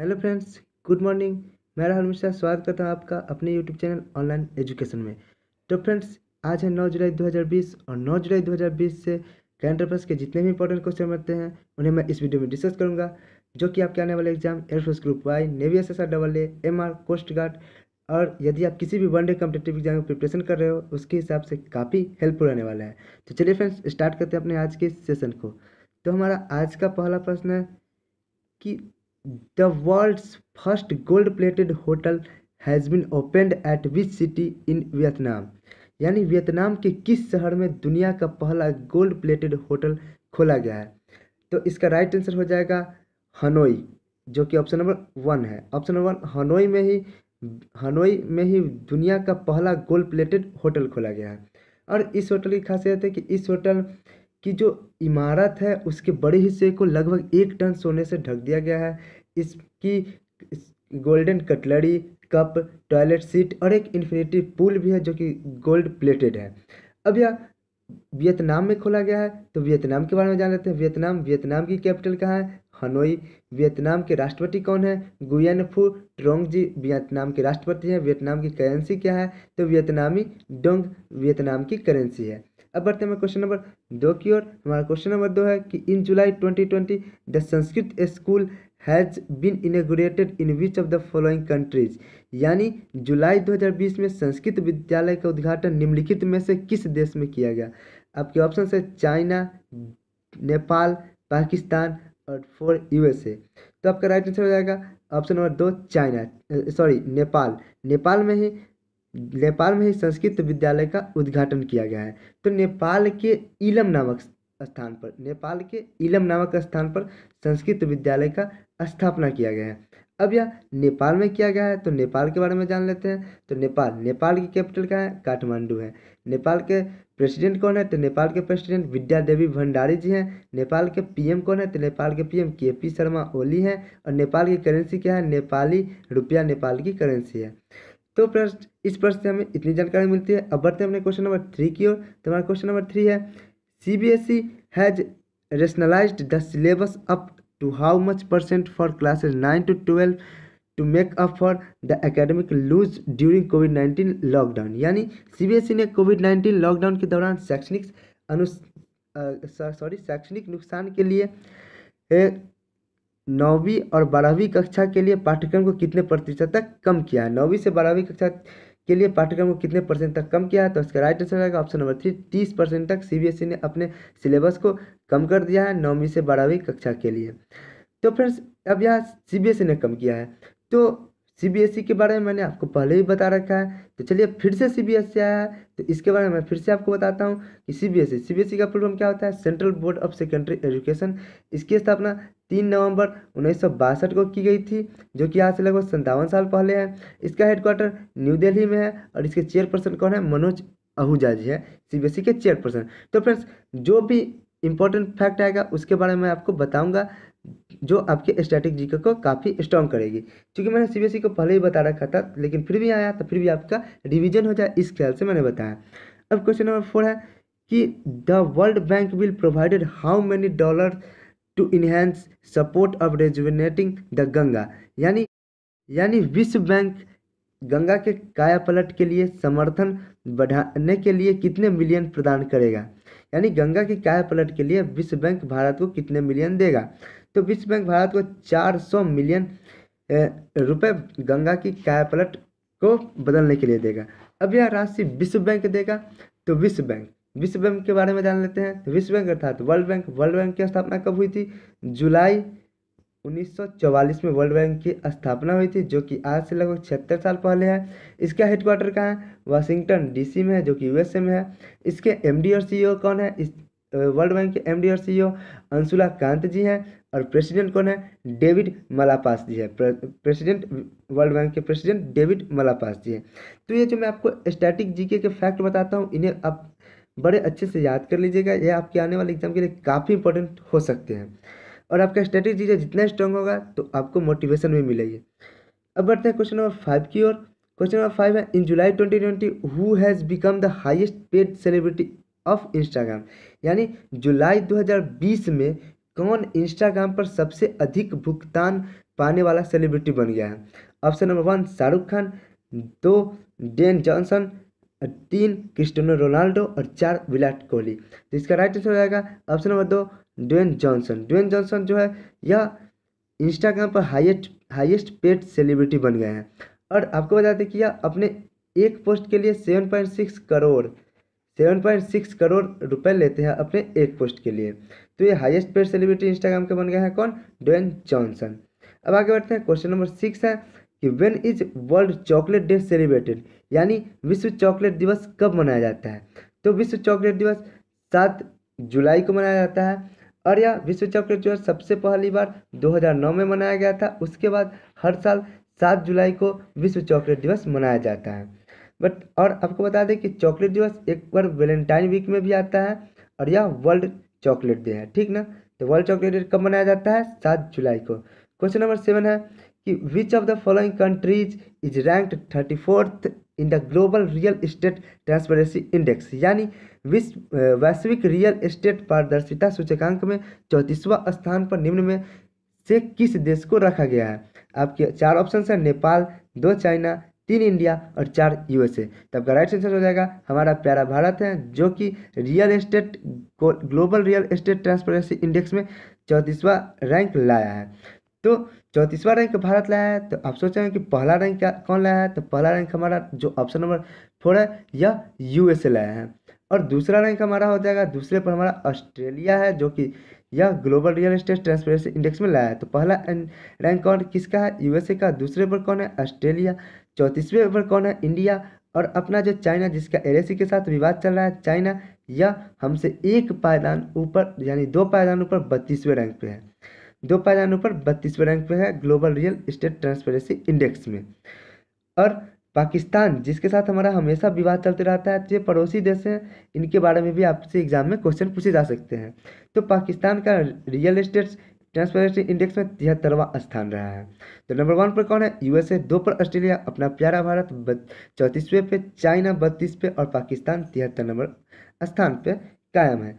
hello friends good morning मेरा हमेशा स्वागत करता हूँ आपका अपने यूट्यूब चैनल ऑनलाइन एजुकेशन में तो फ्रेंड्स आज है 9 जुलाई 2020 और 9 जुलाई 2020 से करंट अफेयर्स के जितने भी इंपॉर्टेंट क्वेश्चन बनते हैं उन्हें मैं इस वीडियो में डिस्कस करूँगा जो कि आपके आने वाले exam air force group Y navy S S R double A M R coast guard और यदि आप किसी भी वनडे कम्पिटेटिव एग्जाम में प्रिपरेशन कर रहे हो उसके हिसाब से काफ़ी हेल्पफुल रहने वाला है तो चलिए फ्रेंड्स स्टार्ट करते हैं अपने आज के सेशन को तो हमारा आज का पहला प्रश्न है कि the world first gold plated hotel has been opened at which city in Vietnam यानी वियतनाम के किस शहर में दुनिया का पहला गोल्ड प्लेटेड होटल खोला गया है तो इसका राइट आंसर हो जाएगा हनोई जो कि ऑप्शन नंबर वन है ऑप्शन नंबर वन हनोई में ही हनोई में ही दुनिया का पहला गोल्ड प्लेटेड होटल खोला गया है और इस होटल की खासियत है कि इस होटल कि जो इमारत है उसके बड़े हिस्से को लगभग एक टन सोने से ढक दिया गया है इसकी golden cutlery cup toilet seat और एक इन्फिनिटी पूल भी है जो कि गोल्ड प्लेटेड है अब यह वियतनाम में खोला गया है तो वियतनाम के बारे में जान लेते हैं वियतनाम वियतनाम की कैपिटल कहाँ है हनोई वियतनाम के राष्ट्रपति कौन है गुयन फू ट्रोंग जी वियतनाम के राष्ट्रपति हैं वियतनाम की करेंसी क्या है तो वियतनामी डोंग वियतनाम की करेंसी है अब बढ़ते हैं क्वेश्चन नंबर दो की ओर हमारा क्वेश्चन नंबर दो है कि in July 2020 the Sanskrit school has been inaugurated in which of the following countries यानी जुलाई 2020 में संस्कृत विद्यालय का उद्घाटन निम्नलिखित में से किस देश में किया गया आपके ऑप्शन है चाइना नेपाल पाकिस्तान और फोर यूएसए तो आपका राइट आंसर हो जाएगा ऑप्शन नंबर दो चाइना सॉरी नेपाल नेपाल में ही नेपाल में ही संस्कृत विद्यालय का उद्घाटन किया गया है तो नेपाल के इलम नामक स्थान पर नेपाल के इलम नामक स्थान पर संस्कृत विद्यालय का स्थापना किया गया है अब यह नेपाल में किया गया है तो नेपाल के बारे में जान लेते हैं तो नेपाल नेपाल की कैपिटल क्या है काठमांडू है नेपाल के प्रेसिडेंट कौन है तो नेपाल के प्रेसिडेंट विद्या देवी भंडारी जी हैं नेपाल के पीएम कौन है तो नेपाल के पीएम केपी शर्मा ओली हैं और नेपाल की करेंसी क्या है नेपाली रुपया नेपाल की करेंसी है तो प्रश्न इस प्रश्न से हमें इतनी जानकारी मिलती है अब बढ़ते हैं अपने क्वेश्चन नंबर थ्री की ओर तो हमारा क्वेश्चन नंबर थ्री है C B S E has rationalise the syllabus up to how much percent for classes nine to twelve to make up for the academic loss during COVID nineteen lockdown यानी C B S ई ने Covid nineteen lockdown के दौरान शैक्षणिक अनु sorry शैक्षणिक नुकसान के लिए नौवीं और बारहवीं कक्षा के लिए पाठ्यक्रम को कितने प्रतिशत तक कम किया है नौवीं से बारहवीं कक्षा के लिए पाठ्यक्रम को कितने परसेंट तक कम किया है तो इसका राइट आंसर आएगा ऑप्शन नंबर थ्री तीस परसेंट तक सीबीएसई e ने अपने सिलेबस को कम कर दिया है नौवीं से बारहवीं कक्षा के लिए तो फ्रेंड्स अब यह सी e ने कम किया है तो सी e के बारे में मैंने आपको पहले ही बता रखा है तो चलिए फिर से सी आया है तो इसके बारे में मैं फिर से आपको बताता हूँ कि सीबीएसई सीबीएसई का प्रोग्राम क्या होता है central board of secondary education इसकी स्थापना तीन नवंबर उन्नीस को की गई थी जो कि आज से लगभग संतावन साल पहले है इसका हेडक्वार्टर न्यू दिल्ली में है और इसके चेयरपर्सन कौन है मनोज आहूजा जी है सीबीएसई e के चेयरपर्सन तो फ्रेंड्स जो भी इंपॉर्टेंट फैक्ट आएगा उसके बारे में आपको बताऊंगा जो आपके स्टैटिक जीके को काफ़ी स्ट्रॉन्ग करेगी क्योंकि मैंने सीबीएसई e को पहले ही बता रखा था लेकिन फिर भी आया तो फिर भी आपका रिवीजन हो जाए इस ख्याल से मैंने बताया अब क्वेश्चन नंबर फोर है कि the world bank will provided how many dollar to enhance support of rejuvenating the Ganga यानी यानी विश्व बैंक गंगा के कायापलट के लिए समर्थन बढ़ाने के लिए कितने मिलियन प्रदान करेगा यानी गंगा के कायापलट के लिए विश्व बैंक भारत को कितने मिलियन देगा तो विश्व बैंक भारत को 400 मिलियन रुपए गंगा की कायापलट को बदलने के लिए देगा अब यह राशि विश्व बैंक देगा तो विश्व बैंक विश्व बैंक के बारे में जान लेते हैं तो विश्व बैंक अर्थात वर्ल्ड बैंक वर्ल्ड बैंक की स्थापना कब हुई थी जुलाई 1944 में वर्ल्ड बैंक की स्थापना हुई थी जो कि आज से लगभग छिहत्तर साल पहले है इसका हेडक्वार्टर कहाँ है वाशिंगटन डीसी में है जो कि यूएसए में है इसके एमडी और सीईओ e कौन है इस वर्ल्ड बैंक के एमडी और सीईओ e अंशुला कांत जी हैं और प्रेसिडेंट कौन है डेविड मलापास जी है प्रेसिडेंट वर्ल्ड बैंक के प्रेसिडेंट डेविड मलापास जी हैं तो ये जो मैं आपको स्टैटिक जीके के फैक्ट बताता हूँ इन्हें आप बड़े अच्छे से याद कर लीजिएगा यह आपके आने वाले एग्जाम के लिए काफ़ी इंपॉर्टेंट हो सकते हैं और आपका स्ट्रेटेजी जितना स्ट्रॉन्ग होगा तो आपको मोटिवेशन भी मिलेगी अब बढ़ते हैं क्वेश्चन नंबर फाइव की ओर क्वेश्चन नंबर फाइव है in July twenty twenty who has become the highest paid celebrity of Instagram यानी जुलाई 2020 में कौन इंस्टाग्राम पर सबसे अधिक भुगतान पाने वाला सेलिब्रिटी बन गया है option number one Shahrukh Khan दो डेन जॉनसन तीन क्रिस्टोनो रोनाल्डो और चार विराट कोहली तो इसका राइट आंसर हो जाएगा ऑप्शन नंबर दो ड्वेन जॉनसन ड्वेन जॉनसन जो है यह इंस्टाग्राम पर हाइएस्ट हाइएस्ट पेड सेलिब्रिटी बन गए हैं और आपको बता दें कि यह अपने एक पोस्ट के लिए seven point six crore seven point six crore रुपए लेते हैं अपने एक पोस्ट के लिए तो ये हाईएस्ट पेड सेलिब्रिटी इंस्टाग्राम के बन गए हैं कौन ड्वेन जॉनसन अब आगे बढ़ते हैं क्वेश्चन नंबर सिक्स है कि when is world chocolate day celebrated यानी विश्व चॉकलेट दिवस कब मनाया जाता है तो विश्व चॉकलेट दिवस सात जुलाई को मनाया जाता है और यह विश्व चॉकलेट दिवस सबसे पहली बार 2009 में मनाया गया था उसके बाद हर साल सात जुलाई को विश्व चॉकलेट दिवस मनाया जाता है बट और आपको बता दें कि चॉकलेट दिवस एक बार वैलेंटाइन वीक में भी आता है और यह वर्ल्ड चॉकलेट डे है ठीक ना तो वर्ल्ड चॉकलेट डे कब मनाया जाता है सात जुलाई को क्वेश्चन नंबर सेवन है कि which of the following countries is ranked thirty fourth in the global real estate transparency index यानी विश्व वैश्विक रियल इस्टेट पारदर्शिता सूचकांक में चौंतीसवां स्थान पर निम्न में से किस देश को रखा गया है आपके चार ऑप्शन है नेपाल दो चाइना तीन इंडिया और चार यूएसए तो आपका राइट आंसर हो जाएगा हमारा प्यारा भारत है जो कि real estate global real estate transparency index में चौंतीसवां रैंक लाया है तो चौंतीसवां रैंक भारत लाया है तो आप सोच रहे हैं कि पहला रैंक क्या कौन लाया है तो पहला रैंक हमारा जो ऑप्शन नंबर फोर है यह यूएसए लाया है और दूसरा रैंक हमारा हो जाएगा दूसरे पर हमारा ऑस्ट्रेलिया है जो कि यह global real estate transparency index में लाया है तो पहला रैंक कौन किसका है यूएसए का दूसरे पर कौन है ऑस्ट्रेलिया चौंतीसवें पर कौन है इंडिया और अपना जो चाइना जिसका सी के साथ विवाद चल रहा है चाइना यह हमसे एक पायदान ऊपर यानी दो पायदान ऊपर बत्तीसवें रैंक पे है दो पायदानों पर बत्तीसवें रैंक पर है global real estate transparency index में और पाकिस्तान जिसके साथ हमारा हमेशा विवाद चलते रहता है ये पड़ोसी देश हैं इनके बारे में भी आपसे एग्जाम में क्वेश्चन पूछे जा सकते हैं तो पाकिस्तान का रियल इस्टेट ट्रांसपेरेंसी इंडेक्स में तिहत्तरवा स्थान रहा है तो नंबर वन पर कौन है यूएसए दो पर ऑस्ट्रेलिया अपना प्यारा भारत चौंतीसवें पे चाइना बत्तीस पे और पाकिस्तान तिहत्तर नंबर स्थान पे कायम है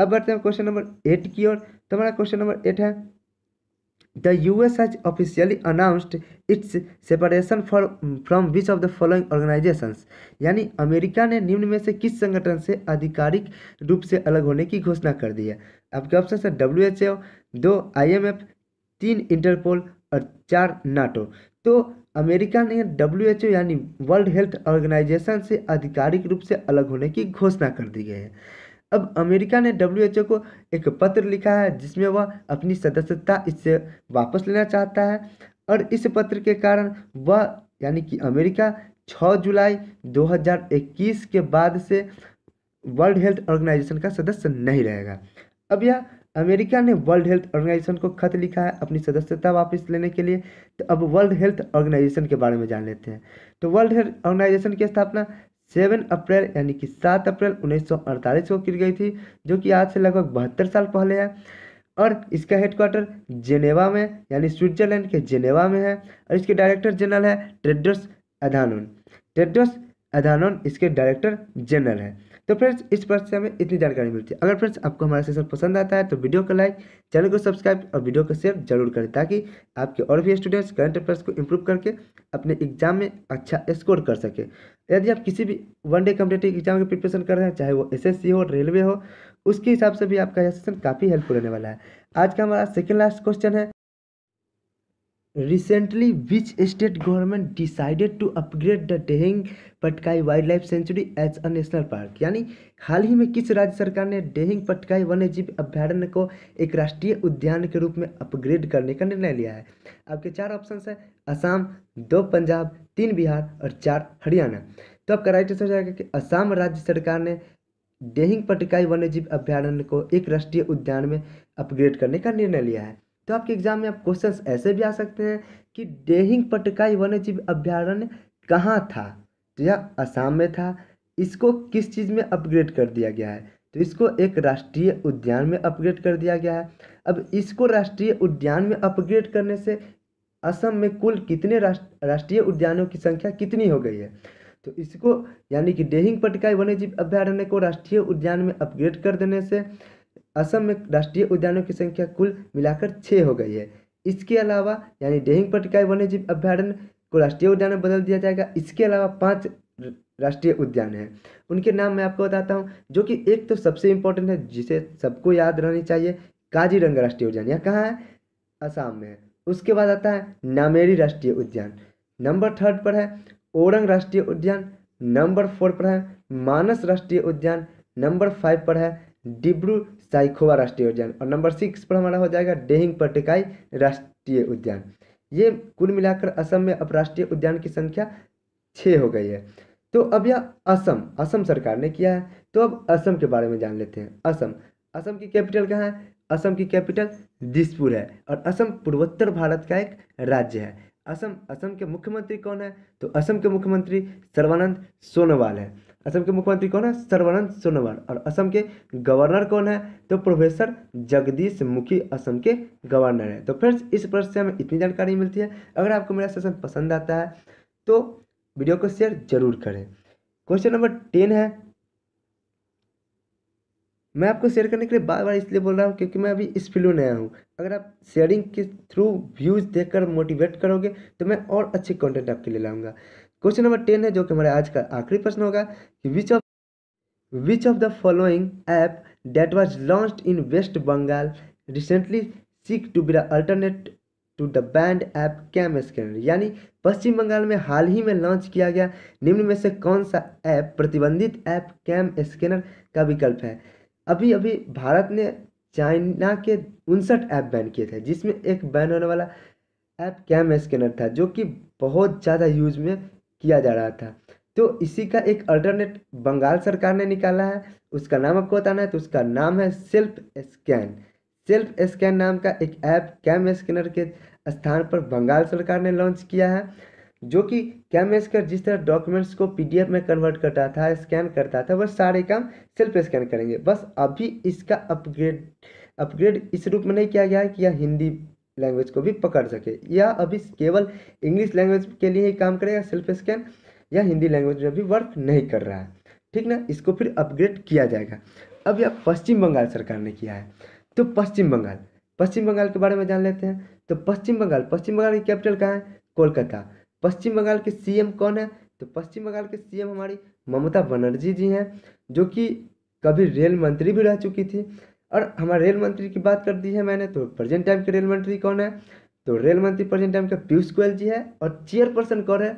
अब बढ़ते हैं क्वेश्चन नंबर एट की ओर तो हमारा क्वेश्चन नंबर एट है The US has officially announced its separation from which of the following organisation यानी अमेरिका ने निम्न में से किस संगठन से आधिकारिक रूप से अलग होने की घोषणा कर दी है आपके ऑप्शन है डब्ल्यू एच ओ दो आई एम एफ तीन इंटरपोल और चार नाटो तो अमेरिका ने डब्ल्यू एच ओ यानी वर्ल्ड हेल्थ ऑर्गेनाइजेशन से आधिकारिक रूप से अलग होने की घोषणा कर दी गई है अब अमेरिका ने डब्ल्यू को एक पत्र लिखा है जिसमें वह अपनी सदस्यता इससे वापस लेना चाहता है और इस पत्र के कारण वह यानी कि अमेरिका 6 जुलाई 2021 के बाद से वर्ल्ड हेल्थ ऑर्गेनाइजेशन का सदस्य नहीं रहेगा अब यह अमेरिका ने वर्ल्ड हेल्थ ऑर्गेनाइजेशन को खत लिखा है अपनी सदस्यता वापस लेने के लिए तो अब वर्ल्ड हेल्थ ऑर्गेनाइजेशन के बारे में जान लेते हैं तो वर्ल्ड हेल्थ ऑर्गेनाइजेशन की स्थापना सेवन अप्रैल यानी कि सात अप्रैल उन्नीस को गिर गई थी जो कि आज से लगभग बहत्तर साल पहले है और इसका हेडक्वार्टर जेनेवा में यानी स्विट्जरलैंड के जेनेवा में है और इसके डायरेक्टर जनरल है टेड्रस अधानोन टेड्रस अधानोन इसके डायरेक्टर जनरल है तो फ्रेंड्स इस पर से हमें इतनी जानकारी मिलती है अगर फ्रेंड्स आपको हमारा सेशन पसंद आता है तो वीडियो को लाइक चैनल को सब्सक्राइब और वीडियो को शेयर जरूर करें ताकि आपके और भी स्टूडेंट्स करंट अफेयर्स को इम्प्रूव करके अपने एग्जाम में अच्छा स्कोर कर सके यदि आप किसी भी वन डे कम्पिटेटिव एग्जाम की प्रिपरेशन कर रहे हैं चाहे वो एस हो रेलवे हो उसके हिसाब से भी आपका यह सेशन काफ़ी हेल्पफुल होने वाला है आज का हमारा सेकेंड लास्ट क्वेश्चन है recently which state government decided to upgrade the Dehing Patkai wildlife sanctuary as a national park यानी हाल ही में किस राज्य सरकार ने डेहिंग पटकाई वन्य जीव अभ्यारण्य को एक राष्ट्रीय उद्यान के रूप में अपग्रेड करने का निर्णय लिया है आपके चार ऑप्शन है असम दो पंजाब तीन बिहार और चार हरियाणा तो आपका राइट आंसर हो जाएगा कि असम राज्य सरकार ने डेहिंग पटकाई वन्यजीव अभ्यारण्य को एक राष्ट्रीय उद्यान में अपग्रेड करने का निर्णय लिया है तो आपके एग्जाम में आप क्वेश्चन ऐसे भी आ सकते हैं कि डेहिंग पटकाई वन्यजीव अभ्यारण्य कहाँ था तो यह असम में था इसको किस चीज़ में अपग्रेड कर दिया गया है तो इसको एक राष्ट्रीय उद्यान में अपग्रेड कर दिया गया है अब इसको राष्ट्रीय उद्यान में अपग्रेड करने से असम में कुल कितने राष्ट्रीय उद्यानों की संख्या कितनी हो गई है तो इसको यानी कि डेहिंग पटकाई वन्यजीव अभ्यारण्य को राष्ट्रीय उद्यान में अपग्रेड कर देने से असम में राष्ट्रीय उद्यानों की संख्या कुल मिलाकर छः हो गई है इसके अलावा यानी डेहिंग पटकाई वन्यजीव अभ्यारण्य को राष्ट्रीय उद्यान में बदल दिया जाएगा इसके अलावा पाँच राष्ट्रीय उद्यान हैं उनके नाम मैं आपको बताता हूँ जो कि एक तो सबसे इम्पोर्टेंट है जिसे सबको याद रहनी चाहिए काजीरंगा राष्ट्रीय उद्यान यहाँ कहाँ है असम में है उसके बाद आता है नामेरी राष्ट्रीय उद्यान नंबर थर्ड पर है ओरंग राष्ट्रीय उद्यान नंबर फोर पर है मानस राष्ट्रीय उद्यान नंबर फाइव पर है डिब्रू साइखोवा राष्ट्रीय उद्यान और नंबर सिक्स पर हमारा हो जाएगा डेहिंग पटिकाई राष्ट्रीय उद्यान ये कुल मिलाकर असम में अब राष्ट्रीय उद्यान की संख्या छः हो गई है तो अब यह असम असम सरकार ने किया है तो अब असम के बारे में जान लेते हैं असम असम की कैपिटल कहाँ है असम की कैपिटल दिसपुर है और असम पूर्वोत्तर भारत का एक राज्य है असम असम के मुख्यमंत्री कौन है तो असम के मुख्यमंत्री सर्वानंद सोनोवाल है असम के मुख्यमंत्री कौन है सर्वानंद सोनोवाल और असम के गवर्नर कौन है तो प्रोफेसर जगदीश मुखी असम के गवर्नर है तो फ्रेंड्स इस प्रश्न से हमें इतनी जानकारी मिलती है अगर आपको मेरा सेशन पसंद आता है तो वीडियो को शेयर जरूर करें क्वेश्चन नंबर टेन है मैं आपको शेयर करने के लिए बार बार इसलिए बोल रहा हूँ क्योंकि मैं अभी इस फील्ड में नया हूँ अगर आप शेयरिंग के थ्रू व्यूज़ देखकर मोटिवेट करोगे तो मैं और अच्छे कंटेंट आपके लिए लाऊंगा क्वेश्चन नंबर टेन है जो कि हमारा आज का आखिरी प्रश्न होगा कि which of which of the following app that was launch in West Bengal recently seek to be the alternate to the banned app CamScanner यानी पश्चिम बंगाल में हाल ही में लॉन्च किया गया निम्न में से कौन सा ऐप प्रतिबंधित ऐप कैम स्कैनर का विकल्प है अभी अभी भारत ने चाइना के उनसठ ऐप बैन किए थे जिसमें एक बैन होने वाला ऐप कैम स्कैनर था जो कि बहुत ज़्यादा यूज में किया जा रहा था तो इसी का एक अल्टरनेट बंगाल सरकार ने निकाला है उसका नाम आपको बताना है तो उसका नाम है सेल्फ स्कैन सेल्फ स्कैन नाम का एक ऐप कैम स्कैनर के स्थान पर बंगाल सरकार ने लॉन्च किया है जो कि कैम स्कैनर जिस तरह डॉक्यूमेंट्स को पीडीएफ में कन्वर्ट करता था स्कैन करता था वह सारे काम सेल्फ स्कैन करेंगे बस अभी इसका अपग्रेड अपग्रेड इस रूप में नहीं किया गया है कि यह हिंदी लैंग्वेज को भी पकड़ सके या अभी केवल इंग्लिश लैंग्वेज के लिए ही काम करेगा सेल्फ स्कैन या हिंदी लैंग्वेज में भी वर्क नहीं कर रहा है ठीक ना इसको फिर अपग्रेड किया जाएगा अब यह पश्चिम बंगाल सरकार ने किया है तो पश्चिम बंगाल पश्चिम बंगाल के बारे में जान लेते हैं तो पश्चिम बंगाल पश्चिम बंगाल की कैपिटल कहाँ है कोलकाता पश्चिम बंगाल के सी कौन है तो पश्चिम बंगाल के सी हमारी ममता बनर्जी जी हैं जो कि कभी रेल मंत्री भी रह चुकी थी और हमारे रेल मंत्री की बात कर दी है मैंने तो प्रेजेंट टाइम के रेल मंत्री कौन है तो रेल मंत्री प्रेजेंट टाइम का पीयूष गोयल जी है और चेयरपर्सन कौन है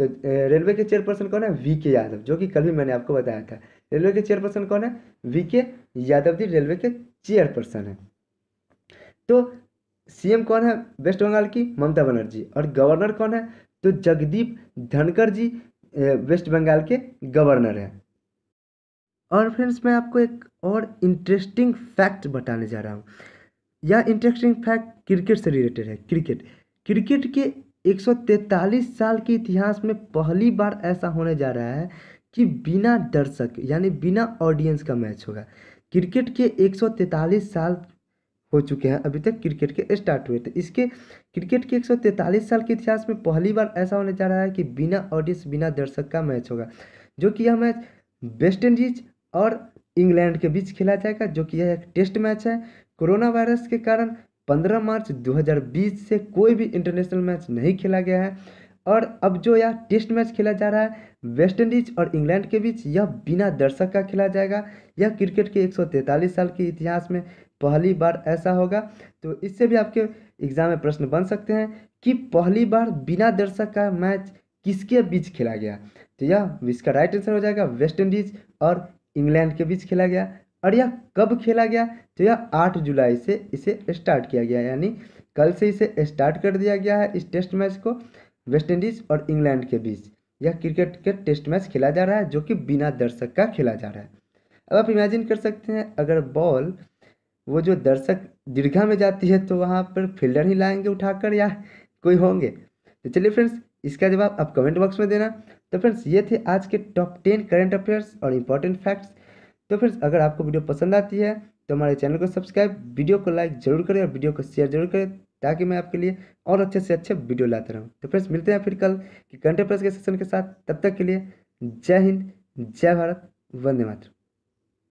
तो रेलवे के चेयरपर्सन कौन है वी के यादव जो कि कल भी मैंने आपको बताया था रेलवे के चेयरपर्सन कौन है V K Yadav ji railway के चेयरपर्सन है तो सीएम कौन है वेस्ट बंगाल की ममता बनर्जी और गवर्नर कौन है तो जगदीप धनकर जी वेस्ट बंगाल के गवर्नर हैं और फ्रेंड्स मैं आपको एक और इंटरेस्टिंग फैक्ट बताने जा रहा हूँ यह इंटरेस्टिंग फैक्ट क्रिकेट से रिलेटेड है क्रिकेट क्रिकेट के 143 साल के इतिहास में पहली बार ऐसा होने जा रहा है कि बिना दर्शक यानी बिना ऑडियंस का मैच होगा क्रिकेट के 143 साल हो चुके हैं अभी तक क्रिकेट के स्टार्ट हुए थे तो इसके क्रिकेट के 143 साल के इतिहास में पहली बार ऐसा होने जा रहा है कि बिना ऑडियंस बिना दर्शक का मैच होगा जो कि यह मैच वेस्ट इंडीज और इंग्लैंड के बीच खेला जाएगा जो कि यह एक टेस्ट मैच है कोरोना वायरस के कारण 15 मार्च 2020 से कोई भी इंटरनेशनल मैच नहीं खेला गया है और अब जो यह टेस्ट मैच खेला जा रहा है वेस्ट इंडीज और इंग्लैंड के बीच यह बिना दर्शक का खेला जाएगा यह क्रिकेट के एक साल के इतिहास में पहली बार ऐसा होगा तो इससे भी आपके एग्जाम में प्रश्न बन सकते हैं कि पहली बार बिना दर्शक का मैच किसके बीच खेला गया तो यह इसका राइट आंसर हो जाएगा वेस्ट इंडीज और इंग्लैंड के बीच खेला गया और यह कब खेला गया तो यह आठ जुलाई से इसे स्टार्ट किया गया यानी कल से इसे स्टार्ट कर दिया गया है इस टेस्ट मैच को वेस्ट इंडीज़ और इंग्लैंड के बीच यह क्रिकेट के टेस्ट मैच खेला जा रहा है जो कि बिना दर्शक का खेला जा रहा है अब आप इमेजिन कर सकते हैं अगर बॉल वो जो दर्शक दीर्घा में जाती है तो वहाँ पर फील्डर ही लाएंगे उठाकर या कोई होंगे तो चलिए फ्रेंड्स इसका जवाब आप कमेंट बॉक्स में देना तो फ्रेंड्स ये थे आज के टॉप टेन करंट अफेयर्स और इम्पोर्टेंट फैक्ट्स तो फ्रेंड्स अगर आपको वीडियो पसंद आती है तो हमारे चैनल को सब्सक्राइब वीडियो को लाइक जरूर करें और वीडियो को शेयर जरूर करें ताकि मैं आपके लिए और अच्छे से अच्छे वीडियो लाते रहूँ तो फ्रेंड्स मिलते हैं फिर कल कि करंट अफेयर्स के सेशन के साथ तब तक के लिए जय हिंद जय भारत वंदे मातृ